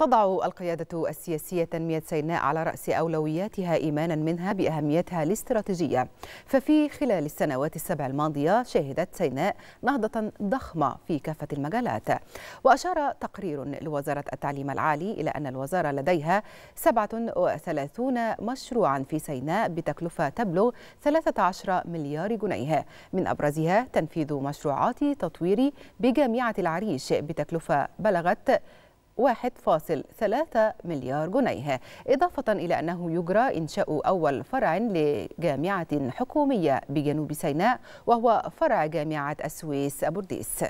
تضع القيادة السياسية تنمية سيناء على رأس أولوياتها إيمانا منها بأهميتها الاستراتيجية ففي خلال السنوات السبع الماضية شهدت سيناء نهضة ضخمة في كافة المجالات وأشار تقرير لوزارة التعليم العالي إلى أن الوزارة لديها 37 مشروعا في سيناء بتكلفة تبلغ 13 مليار جنيه من أبرزها تنفيذ مشروعات تطوير بجامعة العريش بتكلفة بلغت 1.3 مليار جنيه إضافة إلى أنه يجرى إنشاء أول فرع لجامعة حكومية بجنوب سيناء وهو فرع جامعة السويس بورديس